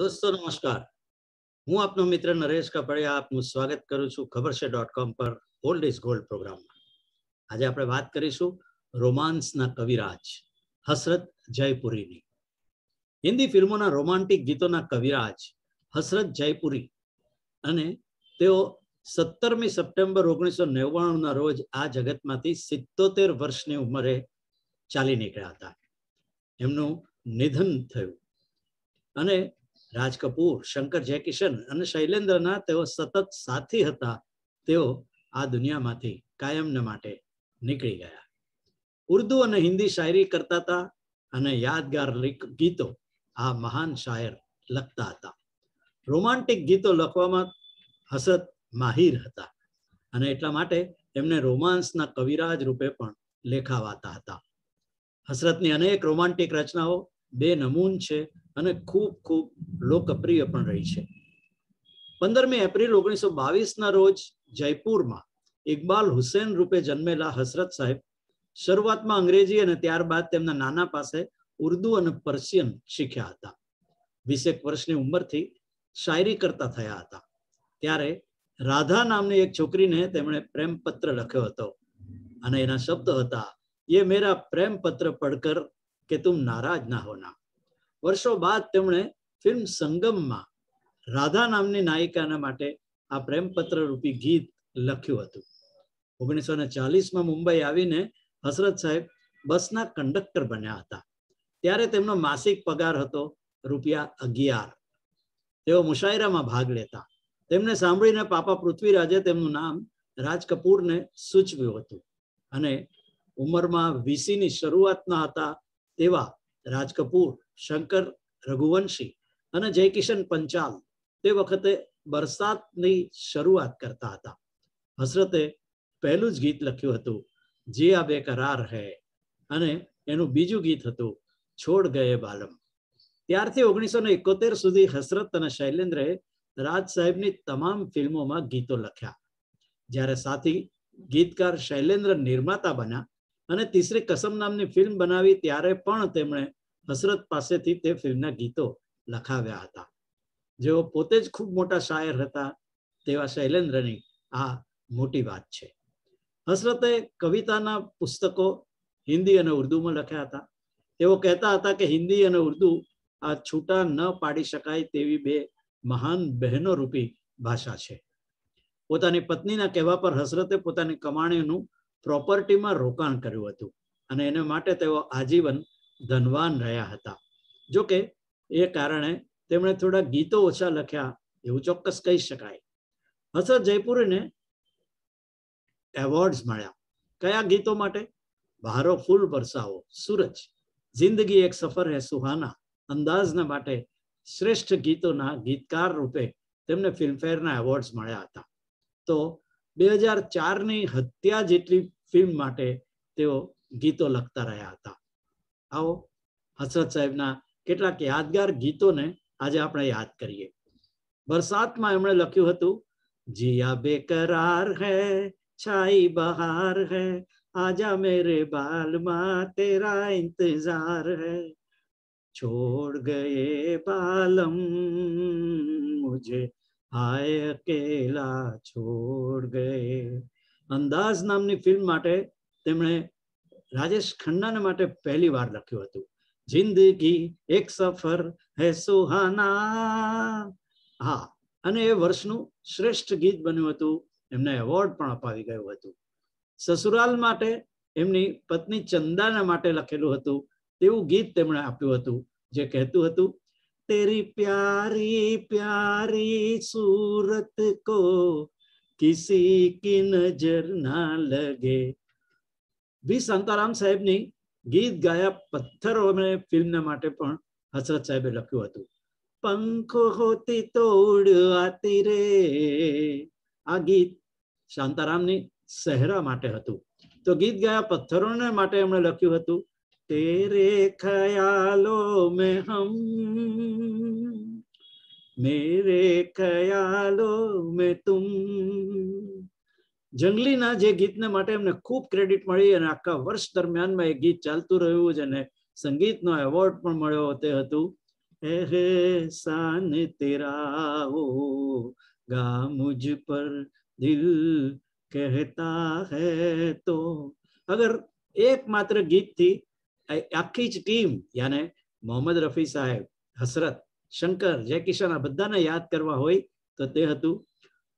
દોસ્તો નમસ્કાર હું આપનો મિત્ર નરેશ કપડિયા આપનું સ્વાગત કરું છું ખબર છે ડોટ કોમ પર ઓલ્ડ ઇઝ ગોલ્ડ પ્રોગ્રામમાં આજે આપણે વાત કરીશું રોમાન્સના કવિરાજ હસરત જયપુરીની હિન્દી ફિલ્મોના રોમાન્ટિક ગીતોના કવિરાજ હસરત જયપુરી અને તેઓ સત્તરમી સપ્ટેમ્બર ઓગણીસો ના રોજ આ જગતમાંથી સિત્તોતેર વર્ષની ઉંમરે ચાલી નીકળ્યા હતા એમનું નિધન થયું અને રાજ કપૂર શંકર જયકિશન અને શૈલેન્દ્રના તેઓ સતત સાથી હતા તેઓ આ દુનિયામાંથી કાયમને માટે નીકળી ગયા ઉર્દુ અને હિન્દી શાયરી કરતા હતા અને યાદગાર ગીતો આ મહાન શાયર લખતા હતા રોમાન્ટિક ગીતો લખવામાં હસત માહિર હતા અને એટલા માટે એમને રોમાન્સના કવિરાજ રૂપે પણ લેખાવાતા હતા હસરતની અનેક રોમાન્ટિક રચનાઓ બે નમૂન છે અને ખૂબ ખૂબ લોકપ્રિય પણ રહી છે પંદરમી એપ્રિલ ઓગણીસો બાવીસના રોજ જયપુરમાં ઇકબાલ હુસેન રૂપે જન્મેલા હસરત સાહેબ શરૂઆતમાં અંગ્રેજી અને ત્યારબાદ તેમના નાના પાસે ઉર્દુ અને પર્શિયન શીખ્યા હતા વીસેક વર્ષની ઉંમરથી શાયરી કરતા થયા હતા ત્યારે રાધા નામની એક છોકરીને તેમણે પ્રેમપત્ર લખ્યો હતો અને એના શબ્દ હતા એ મેરા પ્રેમ પત્ર પડકર કે તુમ નારાજ ના હોના વર્ષો બાદ તેમણે ફિલ્મ સંગમમાં રાધા નામની નાયિકાના માટે આ પ્રેમપત્ર રૂપી ગીત લખ્યું હતું ઓગણીસો ને ચાલીસમાં મુંબઈ આવીને હસરત સાહેબ બસના કંડક્ટર બન્યા હતા ત્યારે તેમનો માસિક પગાર હતો રૂપિયા અગિયાર તેઓ મુશાયરામાં ભાગ લેતા તેમને સાંભળીને પાપા પૃથ્વીરાજે તેમનું નામ રાજ કપૂરને સૂચવ્યું હતું અને ઉંમરમાં વીસીની શરૂઆતના હતા એવા રાજ કપૂર શંકર રઘુવંશી અને જયકિશન પંચાલ તે વખતે બરસાતની શરૂઆત કરતા હતા હસરતે પહેલું જ ગીત લખ્યું હતું જે આ બેકરાર હૈ અને એનું બીજું ગીત હતું છોડ ગયે બાલમ ત્યારથી ઓગણીસો ને એકોતેર સુધી હસરત અને શૈલેન્દ્રએ રાજ સાહેબની તમામ ફિલ્મોમાં ગીતો લખ્યા જ્યારે સાથી ગીતકાર શૈલેન્દ્ર નિર્માતા બન્યા અને તીસરી કસમ નામની ફિલ્મ બનાવી ત્યારે પણ તેમણે હસરત પાસેથી તે ફિલ્મના ગીતો લખાવ્યા હતા જેઓ પોતે જ ખૂબ મોટા શાયર હતા તેવા શૈલેન્દ્રની આ મોટી વાત છે હસરતે કવિતાના પુસ્તકો હિન્દી અને ઉર્દુમાં લખ્યા હતા તેઓ કહેતા હતા કે હિન્દી અને ઉર્દુ આ છૂટા ન પાડી શકાય તેવી બે મહાન બહેનો રૂપી ભાષા છે પોતાની પત્નીના કહેવા પર હસરતે પોતાની કમાણીનું પ્રોપર્ટીમાં રોકાણ કર્યું હતું અને એને માટે તેઓ આજીવન ધનવાન રહ્યા હતા જોકે એ કારણે તેમણે થોડા ગીતો ઓછા લખ્યા એવું ચોક્કસ કહી શકાય હસર જયપુરીને એવોર્ડ્સ મળ્યા કયા ગીતો માટે બહારો ફૂલ વરસાવો સુરજ જિંદગી એક સફર હે સુહાના અંદાજના માટે શ્રેષ્ઠ ગીતોના ગીતકાર રૂપે તેમને ફિલ્મફેરના એવોર્ડ્સ મળ્યા હતા તો બે હજાર ચારની હત્યા જેટલી ફિલ્મ માટે તેઓ ગીતો લખતા રહ્યા હતા આવો હસરત સાહેબના કેટલાક યાદગાર ગીતોને આજે આપણે યાદ કરીએ વરસાદમાં એમણે લખ્યું હતું જિયા બેકરાર હૈ છાઈ બહાર હૈ આજા મેરે બાલમાં તેરા ઇંતજાર હૈ છોડ ગયે બાલમ મુજે હાય અકેલા છોડ ગયે અંદાજ નામની ફિલ્મ માટે તેમણે રાજેશ ખન્નાને માટે પહેલી વાર લખ્યું હતું જિંદગી એક સફર હે સુહાના હા અને એ વર્ષનું શ્રેષ્ઠ ગીત બન્યું હતું એમને એવોર્ડ પણ અપાવી ગયું હતું સસુરાલ માટે એમની પત્ની ચંદાના માટે લખેલું હતું તેવું ગીત તેમણે આપ્યું હતું જે કહેતું હતું तेरी प्यारी प्यारी सूरत को किसी की नजर ना लगे બી શાંતારામ સાહેબની ગીત ગાયા પથ્થરો અને ફિલ્મના માટે પણ હસરત સાહેબે લખ્યું હતું પંખો હોતી તો ઉડવાતી રે આ ગીત શાંતારામની સહેરા માટે હતું તો ગીત ગાયા પથ્થરોને માટે એમણે લખ્યું હતું तेरे ख्यालों में हम मेरे ख्यालों में तुम જંગલીના જે ગીતને માટે એમને ખૂબ ક્રેડિટ મળી અને આખા વર્ષ દરમિયાનમાં એ ગીત ચાલતું રહ્યું જ અને સંગીતનો એવોર્ડ પણ મળ્યો તે હતું એ હે સાન તેરાઓ ગા મુજ પર દિલ કહેતા હે તો અગર એકમાત્ર ગીતથી આખી જ ટીમ યાને મોહમ્મદ રફી સાહેબ હસરત શંકર જય કિશન આ બધાને યાદ કરવા હોય તો તે હતું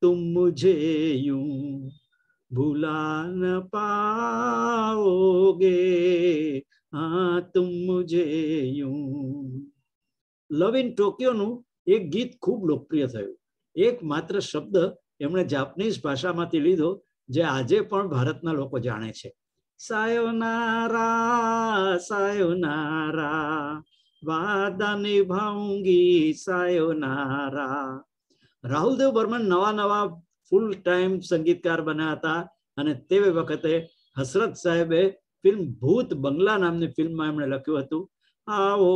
તુમ મુજે યું ભૂલા ન પાઓગે હા તુમ મુજે યું લવ ઇન ટોક્યોનું એક ગીત ખૂબ લોકપ્રિય થયું એક માત્ર શબ્દ એમણે જાપાનીઝ ભાષામાંથી લીધો જે આજે પણ ભારતના લોકો જાણે છે sayonara, sayonara. વાદા નિભાઉંગી સાયોનારા રાહુલદેવ બર્મન નવા નવા ફૂલ ટાઈમ સંગીતકાર બન્યા હતા અને તે વખતે હસરત સાહેબે ફિલ્મ ભૂત બંગલા નામની ફિલ્મમાં એમણે લખ્યું હતું આવો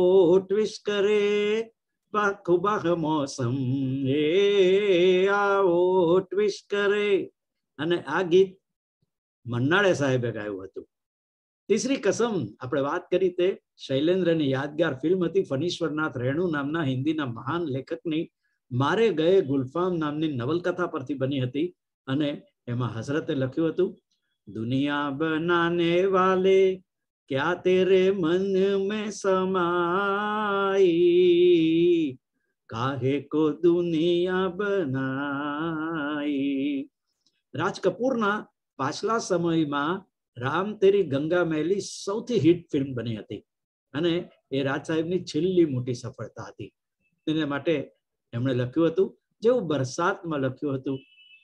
ટ્વિસ્ટ કરે પાખુ બાખ મોસમ એ આવો ટ્વિસ્ટ કરે અને આ ગીત મન્નાળે સાહેબે ગાયું હતું તીસરી કસમ આપણે વાત કરી તે શૈલેન્દ્રની યાદગાર ફિલ્મ હતી ફનીશ્વરનાથ રેણુ નામના હિન્દીના મહાન લેખકની મારે ગયે ગુલફામ નામની નવલકથા પરથી બની હતી અને એમાં હસરતે લખ્યું હતું દુનિયા બનાને વાલે ક્યાં તેરે મન મેં સમાઈ કાહે કો દુનિયા બનાઈ રાજ કપૂરના પાછલા સમયમાં રામ તેરી ગંગા મહેલી સૌથી હિટ ફિલ્મ બની હતી અને એ રાજ સાહેબની છેલ્લી મોટી સફળતા હતી તેને માટે એમણે લખ્યું હતું જેવું બરસાતમાં લખ્યું હતું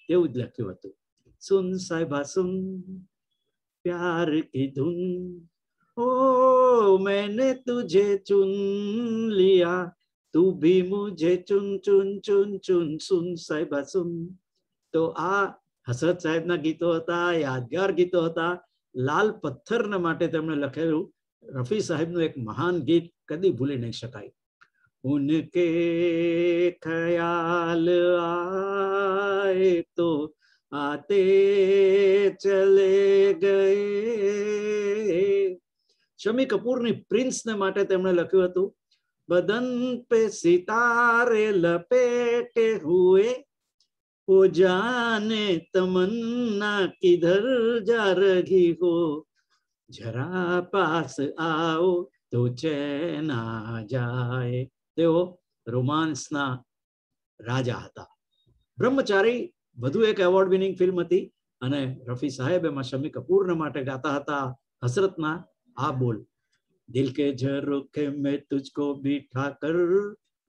તેવું જ લખ્યું હતું સુન સાહેબા સુન પ્યાર કી ધૂન ओ मैंने तुझे ચુન લિયા તું भी मुझे ચુન चुन चुन चुन સુન साहिबा सुन તો આ હસરત સાહેબના ગીતો હતા યાદગાર ગીતો હતા લાલ પથ્થરના માટે તેમણે લખેલું રફી સાહેબનું એક મહાન ગીત કદી ભૂલી નહીં શકાય ઉનકે ખ્યાલ આય તો આતે ચલે ગયે શમી કપૂરની પ્રિન્સને માટે તેમણે લખ્યું હતું બદન પે સિતારે લપેટે હુએ हो जाने तमन्ना किधर जा रही हो जरा पास आओ તો ચેન જાય તેઓ રોમાન્સના રાજા હતા બ્રહ્મચારી વધુ એક એવોર્ડ વિનિંગ ફિલ્મ હતી અને રફી સાહેબ એમાં શમી કપૂરના માટે ગાતા હતા હસરતના આ બોલ દિલ કે ઝરોખે મેં તુજકો બીઠા કર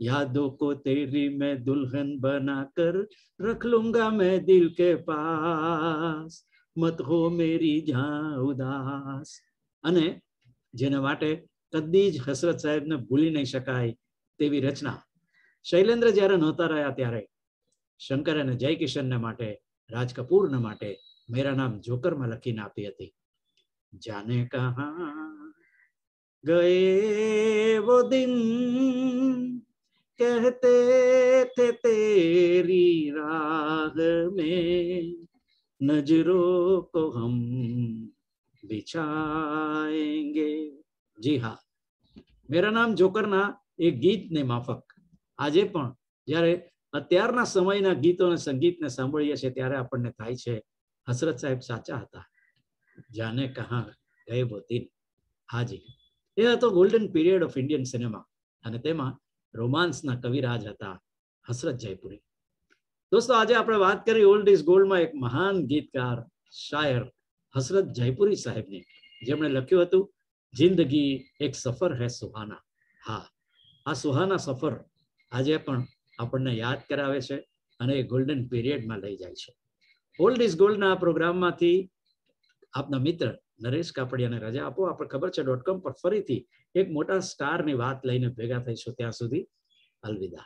यादों को तेरी मैं दुल्हन बनाकर रख लूंगा मैं दिल के पास મત હો મેરી જા ઉદાસ અને જેના માટે કદી જ હસરત સાહેબને ભૂલી નહીં શકાય તેવી રચના શૈલેન્દ્ર જ્યારે નહોતા રહ્યા ત્યારે શંકર અને જય જયકિશનને માટે રાજ કપૂરને માટે મેરા નામ જોકરમાં લખીને આપી હતી જાને કહા ગયે વો દિન कहते थे तेरी राह में नजरों को हम बिछाएंगे જી હા મેરા નામ જોકરના એ ગીતને માફક આજે પણ જ્યારે અત્યારના સમયના ગીતો અને સંગીતને સાંભળીએ છીએ ત્યારે આપણને થાય છે હસરત સાહેબ સાચા હતા જાને કહા ગયે બોતીન હાજી એ હતો golden period of Indian cinema અને તેમાં રોમાન્સના કવિરાજ હતા હસરત જયપુરી દોસ્તો આજે આપણે વાત કરી ઓલ્ડ ઇઝ ગોલ્ડમાં એક મહાન ગીતકાર શાયર હસરત જયપુરી સાહેબની જેમણે લખ્યું હતું જિંદગી એક સફર હે સુહાના હા આ સુહાના સફર આજે પણ આપણને યાદ કરાવે છે અને એ ગોલ્ડન પીરિયડમાં લઈ જાય છે ઓલ્ડ ઇઝ ગોલ્ડના આ પ્રોગ્રામમાંથી આપના મિત્ર નરેશ કાપડિયાને રજા આપો આપણે ખબર છે ડોટ કોમ પર ફરીથી એક મોટા સ્ટારની વાત લઈને ભેગા થઈશું ત્યાં સુધી અલવિદા